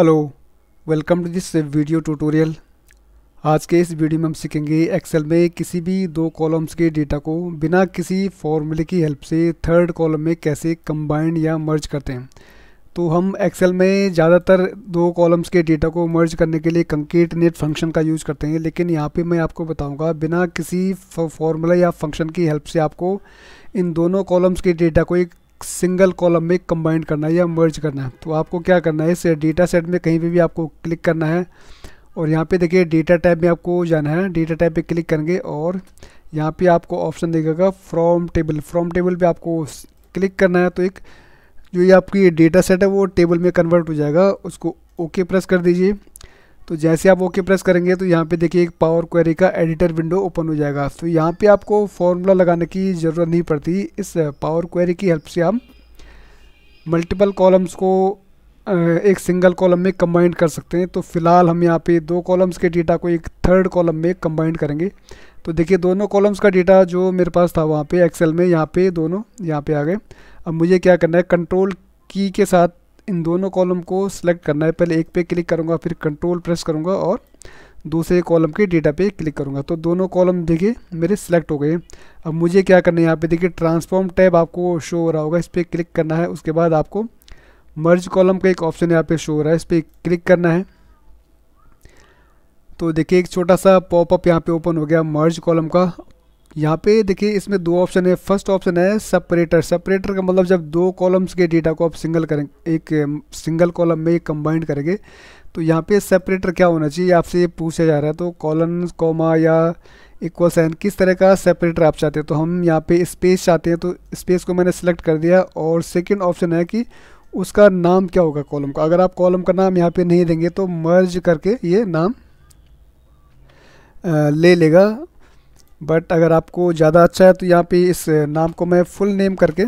hello welcome to this video tutorial आज के इस वीडियो में हम सीखेंगे एक्सेल में किसी भी दो कॉलम्स के डेटा को बिना किसी फॉर्मूले की हेल्प से थर्ड कॉलम में कैसे कंबाइन या मर्ज करते हैं तो हम एक्सेल में ज़्यादातर दो कॉलम्स के डेटा को मर्ज करने के लिए कंकेट नेट फंक्शन का यूज़ करते हैं लेकिन यहाँ पे मैं आपको बताऊँगा बिना किसी फॉर्मूला या फंक्शन की हेल्प से आपको इन दोनों कॉलम्स के डेटा को एक सिंगल कॉलम में कंबाइंड करना है या मर्ज करना है तो आपको क्या करना है इस डेटा सेट में कहीं पर भी आपको क्लिक करना है और यहाँ पे देखिए डेटा टाइप में आपको जाना है डेटा टाइप पे क्लिक करेंगे और यहाँ पे आपको ऑप्शन देखेगा फ्रॉम टेबल फ्रॉम टेबल पे आपको क्लिक करना है तो एक जो ये आपकी डेटा सेट है वो टेबल में कन्वर्ट हो जाएगा उसको ओके प्रेस कर दीजिए तो जैसे आप ओके प्रेस करेंगे तो यहाँ पे देखिए एक पावर क्वेरी का एडिटर विंडो ओपन हो जाएगा तो यहाँ पे आपको फॉर्मूला लगाने की ज़रूरत नहीं पड़ती इस पावर क्वेरी की हेल्प से हम मल्टीपल कॉलम्स को एक सिंगल कॉलम में कंबाइंड कर सकते हैं तो फिलहाल हम यहाँ पे दो कॉलम्स के डेटा को एक थर्ड कॉलम में कंबाइंड करेंगे तो देखिए दोनों कॉलम्स का डेटा जो मेरे पास था वहाँ पे एक्सेल में यहाँ पे दोनों यहाँ पे आ गए अब मुझे क्या करना है कंट्रोल की के साथ इन दोनों कॉलम को सिलेक्ट करना है पहले एक पे क्लिक करूँगा फिर कंट्रोल प्रेस करूँगा और दूसरे कॉलम के डेटा पे क्लिक करूँगा तो दोनों कॉलम देखिए मेरे सिलेक्ट हो गए अब मुझे क्या करना है यहाँ पे देखिए ट्रांसफॉर्म टैब आपको शो हो रहा होगा इस पर क्लिक करना है उसके बाद आपको मर्ज कॉलम का एक ऑप्शन यहाँ पे शो हो रहा है इस पर क्लिक करना है तो देखिए एक छोटा सा पॉपअप यहाँ पे ओपन हो गया मर्ज कॉलम का यहाँ पे देखिए इसमें दो ऑप्शन है फर्स्ट ऑप्शन है सेपरेटर सेपरेटर का मतलब जब दो कॉलम्स के डेटा को आप सिंगल करेंगे एक सिंगल कॉलम में कंबाइंड करेंगे तो यहाँ पे सेपरेटर क्या होना चाहिए आपसे ये पूछा जा रहा है तो कॉलन कॉमा या इक्वल साइन किस तरह का सेपरेटर आप चाहते हैं तो हम यहाँ पे स्पेस चाहते हैं तो स्पेस को मैंने सेलेक्ट कर दिया और सेकेंड ऑप्शन है कि उसका नाम क्या होगा कॉलम का अगर आप कॉलम का नाम यहाँ पर नहीं देंगे तो मर्ज करके ये नाम ले लेगा बट अगर आपको ज़्यादा अच्छा है तो यहाँ पे इस नाम को मैं फुल नेम करके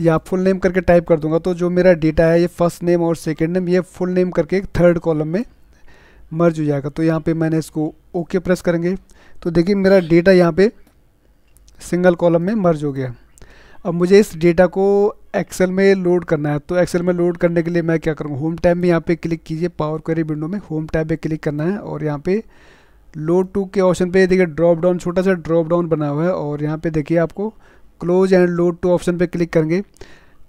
या फुल नेम करके टाइप कर दूंगा तो जो मेरा डेटा है ये फर्स्ट नेम और सेकेंड नेम ये फुल नेम करके थर्ड कॉलम में मर्ज हो जाएगा तो यहाँ पे मैंने इसको ओके प्रेस करेंगे तो देखिए मेरा डेटा यहाँ पे सिंगल कॉलम में मर्ज हो गया अब मुझे इस डेटा को एक्सेल में लोड करना है तो एक्सेल में लोड करने के लिए मैं क्या करूँगा होम टैब में यहाँ पर क्लिक कीजिए पावर क्वेरी विंडो में होम टैब पर क्लिक करना है और यहाँ पर लोड टू के ऑप्शन पे देखिए ड्रॉप डाउन छोटा सा ड्रॉप डाउन बना हुआ है और यहाँ पे देखिए आपको close and load to option पे क्लिक करेंगे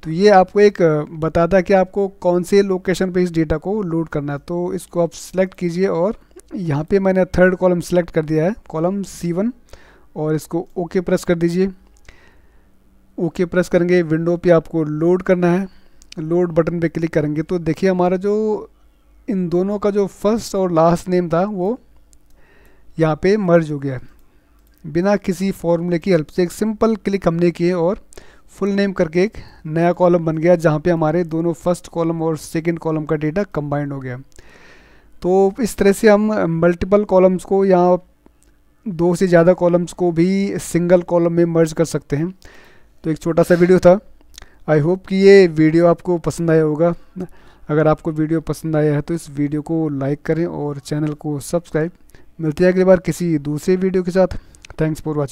तो ये आपको एक बताता है कि आपको कौन से लोकेशन पे इस डेटा को लोड करना है तो इसको आप सिलेक्ट कीजिए और यहाँ पे मैंने थर्ड कॉलम सेलेक्ट कर दिया है कॉलम सी वन और इसको ओके प्रेस कर दीजिए ओके प्रेस करेंगे विंडो पर आपको लोड करना है लोड बटन पर क्लिक करेंगे तो देखिए हमारा जो इन दोनों का जो फर्स्ट और लास्ट नेम था वो यहाँ पे मर्ज हो गया बिना किसी फॉर्मूले की हेल्प से एक सिंपल क्लिक हमने किए और फुल नेम करके एक नया कॉलम बन गया जहाँ पे हमारे दोनों फर्स्ट कॉलम और सेकंड कॉलम का डेटा कंबाइंड हो गया तो इस तरह से हम मल्टीपल कॉलम्स को या दो से ज़्यादा कॉलम्स को भी सिंगल कॉलम में मर्ज कर सकते हैं तो एक छोटा सा वीडियो था आई होप कि ये वीडियो आपको पसंद आया होगा अगर आपको वीडियो पसंद आया है तो इस वीडियो को लाइक करें और चैनल को सब्सक्राइब मिलते हैं अगली बार किसी दूसरे वीडियो के साथ थैंक्स फॉर वॉचिंग